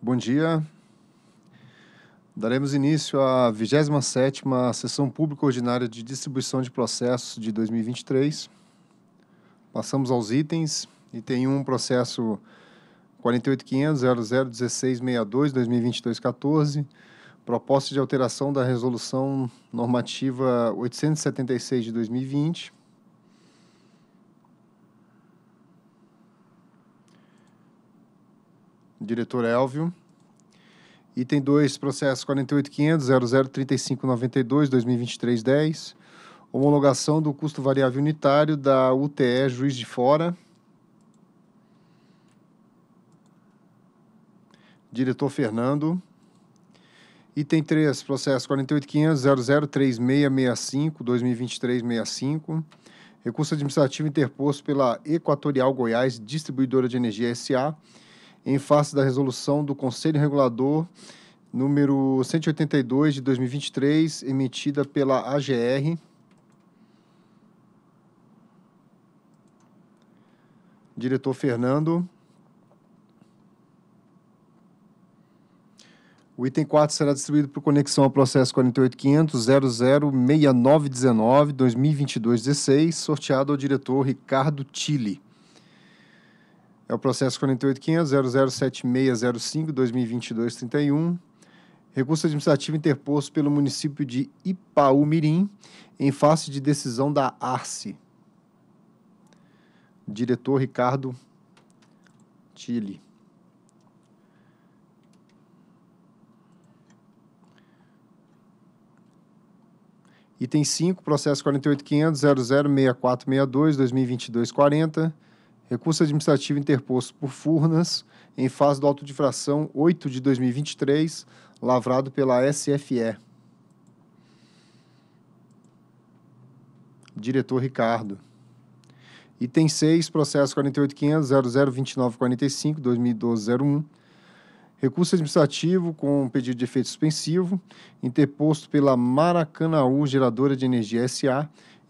Bom dia. Daremos início à 27ª Sessão Pública Ordinária de Distribuição de Processos de 2023. Passamos aos itens. Item 1, processo 48.500.0016.62.2022.14, 2022 14 proposta de alteração da Resolução Normativa 876 de 2020, diretor Elvio. Item 2, processo 48.500.0035.92.2023.10, homologação do custo variável unitário da UTE Juiz de Fora. Diretor Fernando. Item 3, processo 48.500.0036.65.2023.65, recurso administrativo interposto pela Equatorial Goiás Distribuidora de Energia S.A., em face da resolução do Conselho Regulador número 182 de 2023, emitida pela AGR, diretor Fernando. O item 4 será distribuído por conexão ao processo 48.500.006919.2022-16, sorteado ao diretor Ricardo Tille. É o processo 48.500.007605-2022-31, recurso administrativo interposto pelo município de Ipaú Mirim, em face de decisão da ARCE. Diretor Ricardo Tille. Item 5, processo 48.500.006462-2022-40, Recurso administrativo interposto por Furnas em fase do auto de fração 8 de 2023, lavrado pela SFE. Diretor Ricardo. Item 6, processo 48.500.002945-2012-01. Recurso administrativo com pedido de efeito suspensivo, interposto pela Maracanaú Geradora de Energia SA,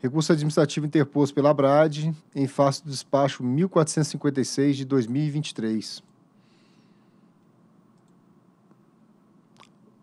Recurso administrativo interposto pela ABRAD em face do despacho 1456 de 2023.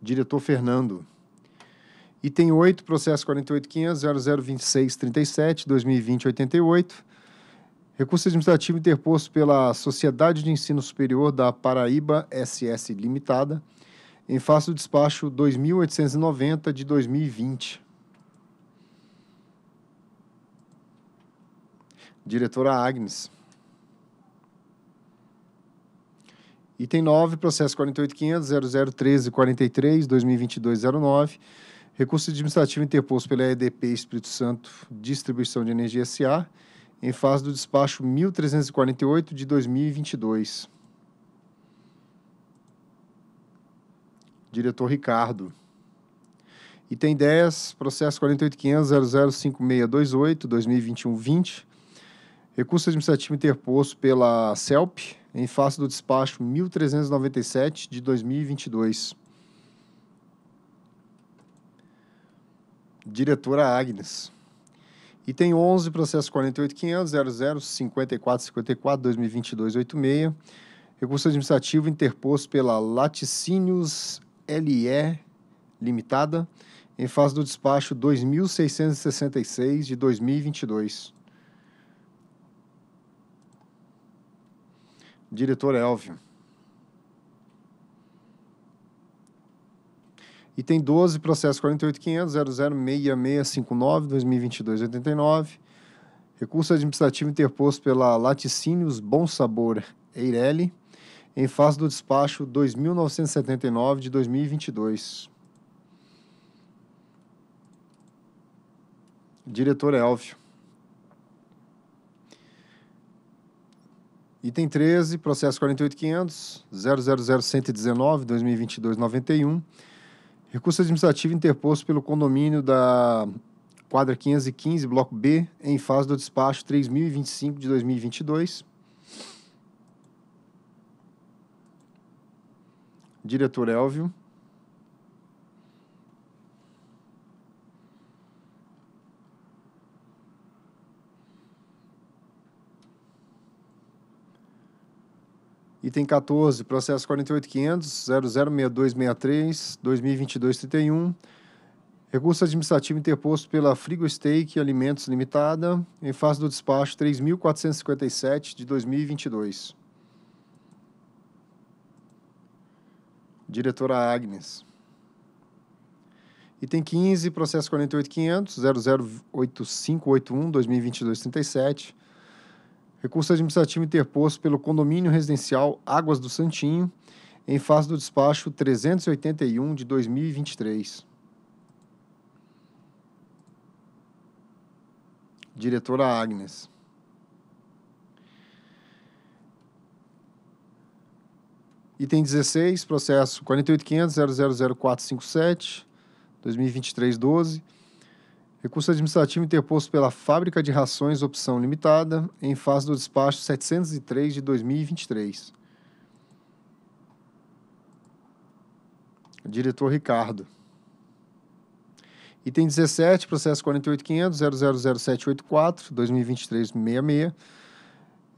Diretor Fernando. Item 8, processo 48.500.0026.37.2020.88. Recurso administrativo interposto pela Sociedade de Ensino Superior da Paraíba SS Limitada, em face do despacho 2.890 de 2020. Diretora Agnes. Item 9, processo 48.500.0013.43.2022.09, recurso administrativo interposto pela EDP Espírito Santo Distribuição de Energia S.A., em fase do despacho 1348 de 2022. Diretor Ricardo. Item 10, processo 48.500.005628.2021.20, Recurso administrativo interposto pela CELP em face do despacho 1397 de 2022. Diretora Agnes. Item 11, processo 48.500.00.5454.2022.86. Recurso administrativo interposto pela Laticínios LE Limitada em face do despacho 2666 de 2022. Diretor Elvio. E tem 12 processos 48500006659202289. Recurso administrativo interposto pela Laticínios Bom Sabor Eireli, em face do despacho 2.979 de 2022. Diretor Elvio. Item 13, processo 48500, 000119, 2022, 91. Recurso administrativo interposto pelo condomínio da quadra 515, bloco B, em fase do despacho 3025 de 2022. Diretor Elvio. Item 14, processo 48.500.0062.63.2022.31. Recurso administrativo interposto pela Frigo Steak Alimentos Limitada, em face do despacho 3.457 de 2022. Diretora Agnes. Item 15, processo 48.500.0085.81.2022.37. Recurso administrativo interposto pelo condomínio residencial Águas do Santinho, em face do despacho 381 de 2023. Diretora Agnes. Item 16, processo 48500000457, 2023-12. Recurso administrativo interposto pela Fábrica de Rações Opção Limitada em fase do despacho 703 de 2023. Diretor Ricardo. Item 17, processo 48.500.000784.2023.66.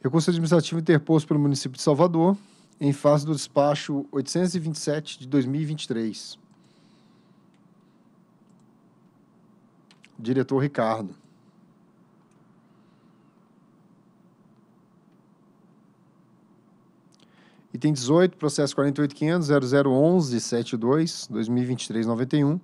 Recurso administrativo interposto pelo município de Salvador em fase do despacho 827 de 2023. Diretor Ricardo. Item 18, processo 48.500.0011.72.2023.91.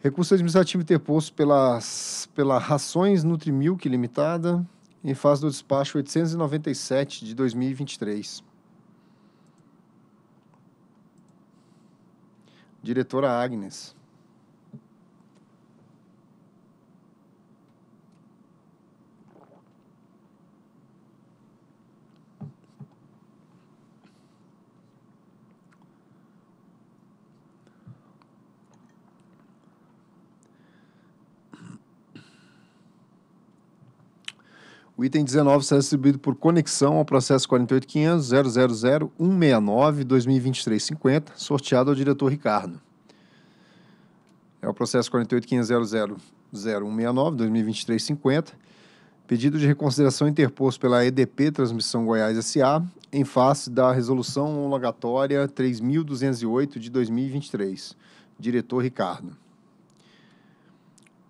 Recurso administrativo interposto pelas, pela Rações Nutrimilk Limitada em fase do despacho 897 de 2023. Diretora Agnes. O item 19 será distribuído por conexão ao processo 48.500.000.169.2023.50, sorteado ao diretor Ricardo. É o processo 48.500.000.169.2023.50, pedido de reconsideração interposto pela EDP Transmissão Goiás S.A. em face da resolução homologatória 3.208 de 2023. Diretor Ricardo.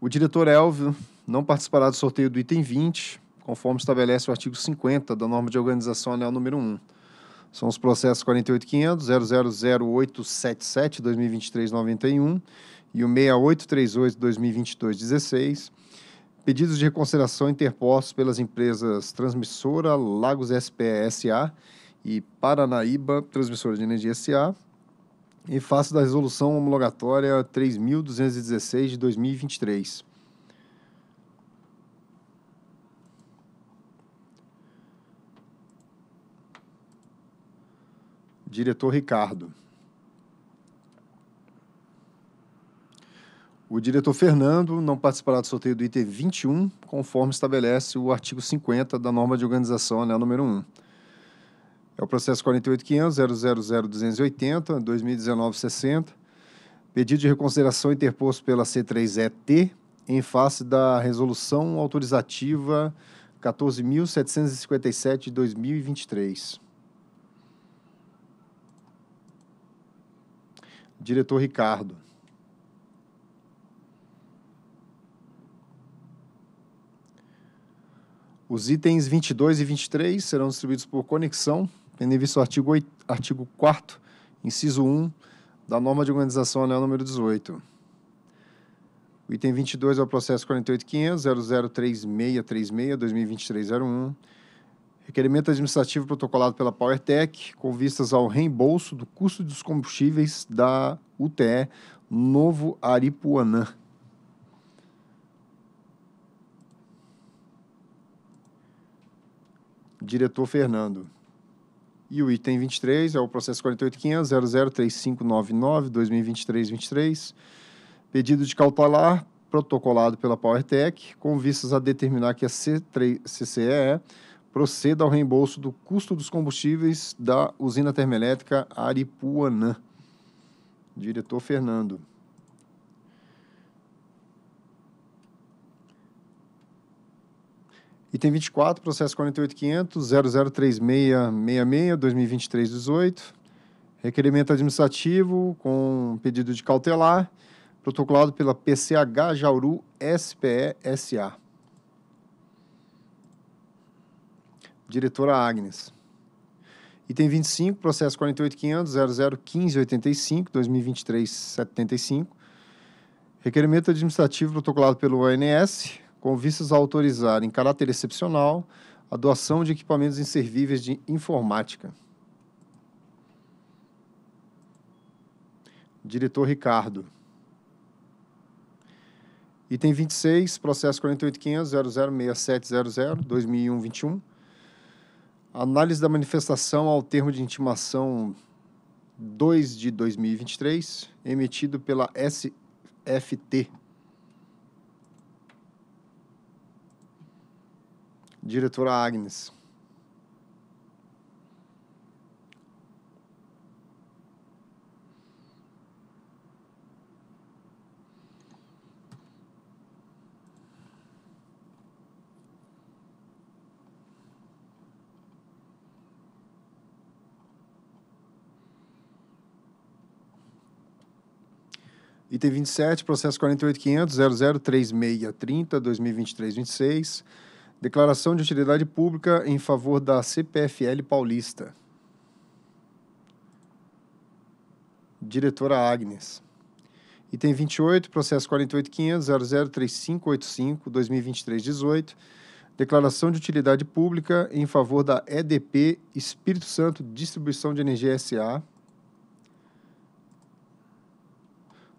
O diretor Elvio não participará do sorteio do item 20 conforme estabelece o artigo 50 da norma de organização anel número 1. São os processos 48.500.000877-2023-91 e o 6838-2022-16, pedidos de reconsideração interpostos pelas empresas Transmissora Lagos SPSA e Paranaíba Transmissora de Energia SA, em face da resolução homologatória 3.216 de 2023. diretor Ricardo. O diretor Fernando não participará do sorteio do item 21, conforme estabelece o artigo 50 da norma de organização anel número 1. É o processo 48.500.000.280, 2019-60, pedido de reconsideração interposto pela C3ET em face da resolução autorizativa 14.757 de 2023. Diretor Ricardo. Os itens 22 e 23 serão distribuídos por conexão, tendo em vista o artigo, 8, artigo 4 inciso 1 da norma de organização anel número 18. O item 22 é o processo 48500003636 Requerimento administrativo protocolado pela PowerTech com vistas ao reembolso do custo dos combustíveis da UTE Novo Aripuanã. Diretor Fernando. E o item 23 é o processo 48500003599 23 pedido de cautelar protocolado pela PowerTech, com vistas a determinar que a CCE proceda ao reembolso do custo dos combustíveis da usina termoelétrica Aripuanã. Diretor Fernando. Item 24, processo 48.500.003.666.202318 Requerimento administrativo com pedido de cautelar, protocolado pela PCH Jauru SPE SA. diretora Agnes. Item 25, processo 48.500.001585, 2023-75. Requerimento administrativo protocolado pelo ONS, com vistas a autorizar, em caráter excepcional, a doação de equipamentos inservíveis de informática. Diretor Ricardo. Item 26, processo 48.500.006700, 2001 Análise da manifestação ao termo de intimação 2 de 2023, emitido pela SFT. Diretora Agnes. Item 27, processo 48.500.003630.2023.26. declaração de utilidade pública em favor da CPFL Paulista. Diretora Agnes. Item 28, processo 48.500.003585.2023.18. declaração de utilidade pública em favor da EDP Espírito Santo Distribuição de Energia S.A.,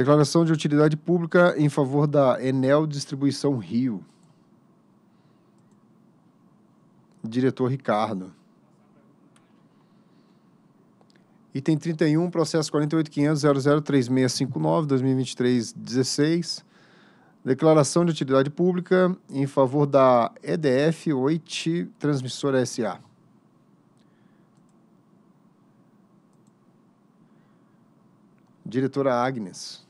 Declaração de utilidade pública em favor da Enel Distribuição Rio. Diretor Ricardo. Item 31, processo 48500003659 Declaração de utilidade pública em favor da EDF 8 Transmissora SA. Diretora Agnes.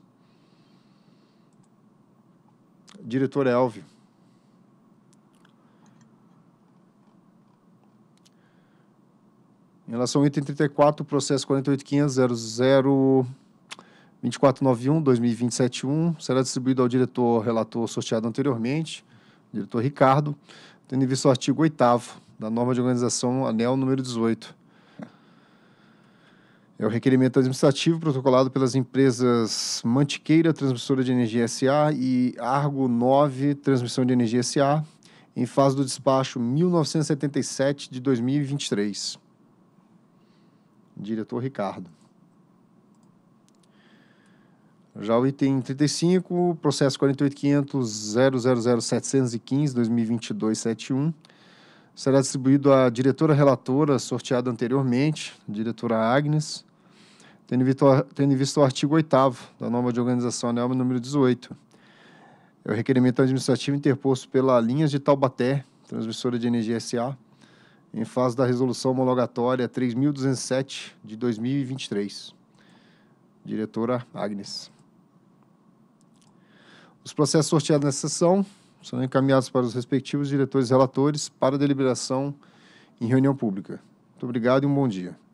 diretor é Elvio. Em relação ao item 34, processo 48.500.00.2491.2020.71, será distribuído ao diretor relator sorteado anteriormente, diretor Ricardo, tendo em vista o artigo 8 da norma de organização ANEL número 18 é o requerimento administrativo protocolado pelas empresas Mantiqueira Transmissora de Energia SA e Argo 9 Transmissão de Energia SA, em fase do despacho 1977 de 2023. Diretor Ricardo. Já o item 35, processo 48.500.000.715.2022.71, será distribuído à diretora relatora sorteada anteriormente, diretora Agnes, tendo visto, tendo visto o artigo 8 da norma de organização ANELMA número 18. É o requerimento administrativo interposto pela Linhas de Taubaté, transmissora de energia SA, em fase da resolução homologatória 3.207 de 2023. Diretora Agnes. Os processos sorteados nessa sessão são encaminhados para os respectivos diretores relatores para deliberação em reunião pública. Muito obrigado e um bom dia.